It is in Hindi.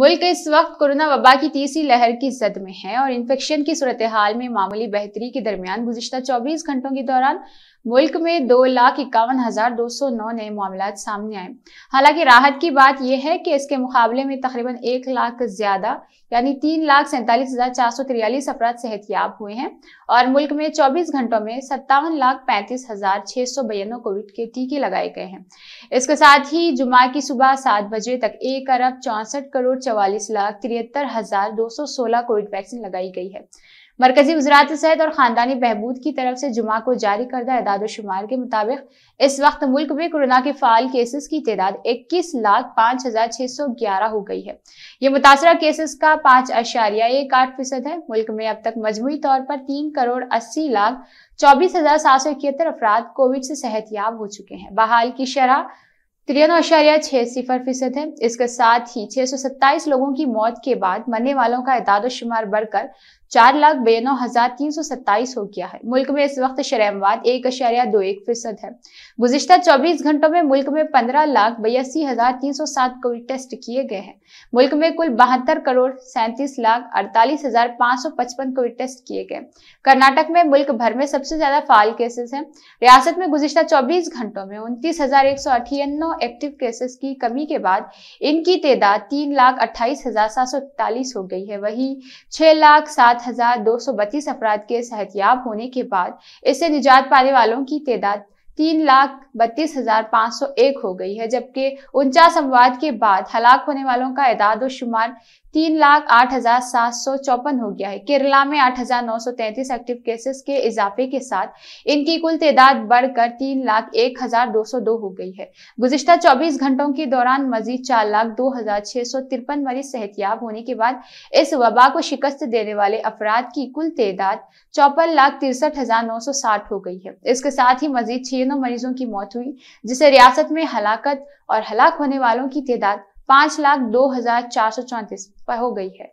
मुल्क इस वक्त कोरोना वबा की तीसरी लहर की जद में है और इन्फेक्शन की सूरत हाल में मामूली बेहतरी के दरमियान गुजशत 24 घंटों के दौरान मुल्क में दो लाख इक्यावन हजार दो सौ नौ नए मामला सामने आए हालांकि राहत की बात यह है कि इसके मुकाबले में तकरीबन एक लाख ज्यादा यानी तीन लाख सैंतालीस हजार चार सौ तिरयालीस अफराद सेहतियाब हुए हैं और मुल्क में चौबीस घंटों में सत्तावन लाख पैंतीस हजार छह सौ बयानवे कोविड के टीके लगाए गए हैं इसके साथ ही जुमा की सुबह सात बजे तक एक अरब चौंसठ करोड़ करोड़ चवालीस लाख तिहत्तर हजार दो सौ सोलह कोविड वैक्सीन लगाई गई है मरकजी वजरात सेहत और खानदानी बहबूद की तरफ से जुमा को जारी करदा इदाद शुमार के मुताबिक इस वक्त मुल्क में कोरोना के फाल केसेस की तादाद इक्कीस लाख पाँच हजार छः सौ ग्यारह हो गई है ये मुतासर केसेस का पाँच अशारिया एक आठ फीसद है मुल्क में अब तक मजमू तौर पर तीन करोड़ अस्सी लाख चौबीस हजार सात सौ इकहत्तर अफराद कोविड से सेहतियाब हो चुके हैं बहाल की शराह तिरानवे आशार्य छह सिफर फीसद है इसके साथ ही छह लोगों की मौत के बाद मरने वालों का शुमार बढ़कर चार लाख बयानवे हजार तीन सौ सत्ताईस हो गया है मुल्क में इस वक्त शरामवाद एक अशारिया दो एक फीसद है गुजशत चौबीस घंटों में मुल्क में पंद्रह लाख बयासी हजार तीन सौ सात कोविड टेस्ट किए गए हैं मुल्क में कुल बहत्तर करोड़ सैंतीस लाख अड़तालीस हजार पाँच सौ पचपन कोविड टेस्ट किए गए कर्नाटक में मुल्क भर में सबसे ज्यादा फाल केसेस हैं रियासत में गुजशत चौबीस घंटों में उनतीस हजार एक सौ अठियनो एक्टिव केसेस की कमी के बाद इनकी तादाद तीन लाख अट्ठाईस हजार सात सौ इकतालीस हो गई है वही छह लाख सात सात हजार दो सौ बत्तीस अफराद के सेहतियाब होने के बाद इससे निजात पाने वालों की तादाद तीन लाख बत्तीस हजार पाँच सौ एक हो गई है जबकि उनचास अमवाद के बाद हलाक होने वालों का व शुमार तीन लाख आठ हजार सात सौ चौपन हो गया है केरला में आठ हजार नौ सौ तैंतीस एक्टिव केसेस के इजाफे के साथ इनकी कुल तदाद बढ़कर तीन लाख एक हजार दो सौ दो हो गई है गुजशत चौबीस घंटों के दौरान मजीद चार लाख दो हजार छह सौ तिरपन मरीज सेहतियाब होने के बाद इस वबा को शिकस्त देने वाले अफराद की कुल तदाद चौपन लाख तिरसठ हजार नौ सौ साठ हो गई है इसके साथ ही मजीद छह तीनों मरीजों की मौत हुई जिससे रियासत में हलाकत और हलाक होने वालों की तादाद पांच लाख दो हजार चार सौ चौंतीस पर हो गई है